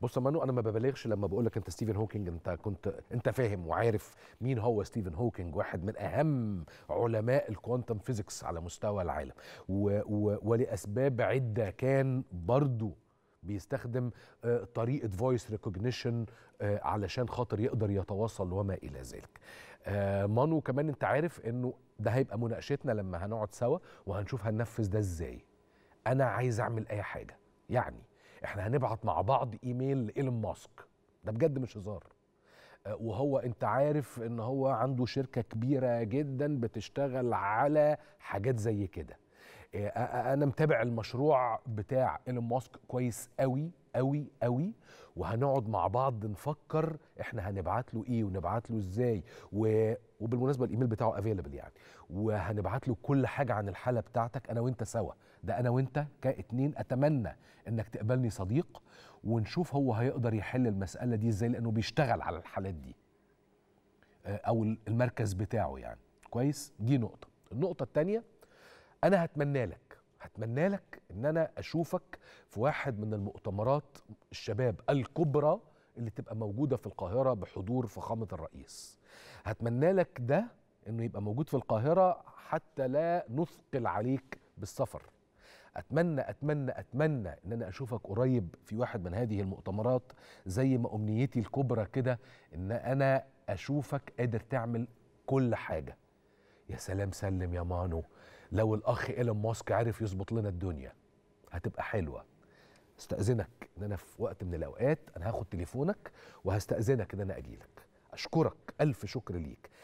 بص مانو انا ما ببالغش لما بقول لك انت ستيفن هوكينج انت كنت انت فاهم وعارف مين هو ستيفن هوكينج واحد من اهم علماء الكوانتم فيزيكس على مستوى العالم و... و... ولاسباب عده كان برضو بيستخدم آه، طريقه فويس ريكوجنيشن آه، علشان خاطر يقدر يتواصل وما الى ذلك آه، مانو كمان انت عارف انه ده هيبقى مناقشتنا لما هنقعد سوا وهنشوف هننفذ ده ازاي انا عايز اعمل اي حاجه يعني احنا هنبعت مع بعض ايميل لايلون ماسك ده بجد مش هزار آه، وهو انت عارف ان هو عنده شركه كبيره جدا بتشتغل على حاجات زي كده آه، آه، انا متابع المشروع بتاع ايلون ماسك كويس قوي قوي قوي وهنقعد مع بعض نفكر احنا هنبعت له ايه ونبعت له ازاي و... وبالمناسبه الايميل بتاعه افيلبل يعني وهنبعت له كل حاجه عن الحاله بتاعتك انا وانت سوا ده انا وانت كاتنين اتمنى انك تقبلني صديق ونشوف هو هيقدر يحل المساله دي ازاي لانه بيشتغل على الحالات دي آه، او المركز بتاعه يعني كويس دي نقطه النقطه الثانيه انا هتمنى لك هتمنى لك ان انا اشوفك في واحد من المؤتمرات الشباب الكبرى اللي تبقى موجوده في القاهره بحضور فخامه الرئيس هتمنى لك ده انه يبقى موجود في القاهره حتى لا نثقل عليك بالسفر اتمنى اتمنى اتمنى ان انا اشوفك قريب في واحد من هذه المؤتمرات زي ما امنيتي الكبرى كده ان انا اشوفك قادر تعمل كل حاجه يا سلام سلم يا مانو لو الاخ ايلون ماسك عرف يظبط لنا الدنيا هتبقى حلوه استاذنك ان انا في وقت من الاوقات انا هاخد تليفونك وهستاذنك ان انا اجيلك اشكرك الف شكر ليك